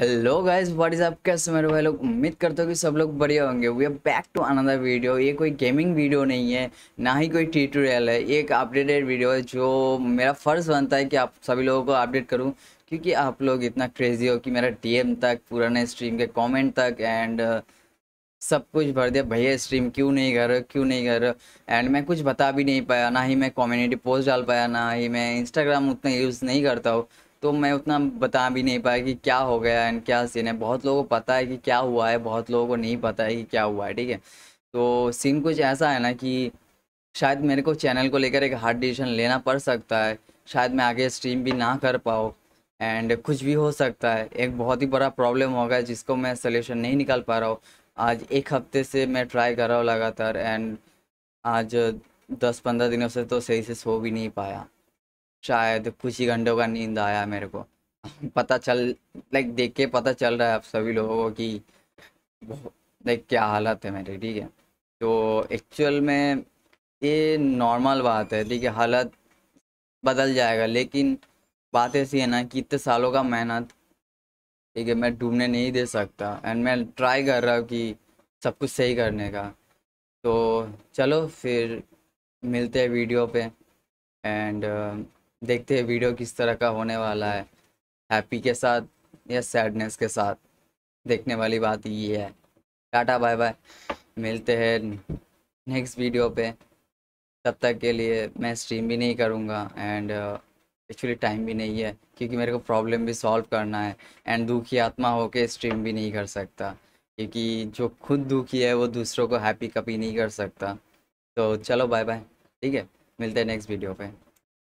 hello guys what is आप कैसे मेरे भाई लोग उम्मीद करते हो कि सब लोग बढ़िया होंगे we are back to another video ये कोई गेमिंग वीडियो नहीं है ना ही कोई ट्यूटोरियल है एक अपडेटेड वीडियो है जो मेरा फ़र्ज़ बनता है कि आप सभी लोगों को अपडेट करूं क्योंकि आप लोग इतना क्रेज़ी हो कि मेरा डीएम तक पुराने स्ट्रीम के कॉमेंट तक एंड uh, सब कुछ भर दिया भैया स्ट्रीम क्यों नहीं कर रहे क्यों नहीं कर रहे एंड मैं कुछ बता भी नहीं पाया ना ही मैं कम्युनिटी पोस्ट डाल पाया ना ही मैं इंस्टाग्राम उतना यूज़ नहीं करता हूँ तो मैं उतना बता भी नहीं पाया कि क्या हो गया एंड क्या सीन है बहुत लोगों को पता है कि क्या हुआ है बहुत लोगों को नहीं पता है कि क्या हुआ है ठीक है तो सीन कुछ ऐसा है ना कि शायद मेरे को चैनल को लेकर एक हार्ड डिसीजन लेना पड़ सकता है शायद मैं आगे स्ट्रीम भी ना कर पाऊँ एंड कुछ भी हो सकता है एक बहुत ही बड़ा प्रॉब्लम हो गया जिसको मैं सोल्यूशन नहीं निकाल पा रहा हूँ आज एक हफ्ते से मैं ट्राई कर रहा हूँ लगातार एंड आज दस पंद्रह दिनों से तो सही से सो भी नहीं पाया शायद कुछ ही घंटों का नींद आया मेरे को पता चल लाइक देख के पता चल रहा है आप सभी लोगों को कि लाइक क्या हालत है मेरी ठीक है तो एक्चुअल में ये नॉर्मल बात है ठीक है हालत बदल जाएगा लेकिन बात ऐसी है ना कि इतने सालों का मेहनत ठीक है मैं डूबने नहीं दे सकता एंड मैं ट्राई कर रहा हूँ कि सब कुछ सही करने का तो चलो फिर मिलते हैं वीडियो पे एंड देखते हैं वीडियो किस तरह का होने वाला है हैप्पी के साथ या सैडनेस के साथ देखने वाली बात ये है टाटा बाय बाय मिलते हैं नेक्स्ट वीडियो पे तब तक के लिए मैं स्ट्रीम भी नहीं करूँगा एंड एक्चुअली टाइम भी नहीं है क्योंकि मेरे को प्रॉब्लम भी सॉल्व करना है एंड दुखी आत्मा होके स्ट्रीम भी नहीं कर सकता क्योंकि जो खुद दुखी है वो दूसरों को हैप्पी कभी नहीं कर सकता तो चलो बाय बाय ठीक है मिलते हैं नेक्स्ट वीडियो पे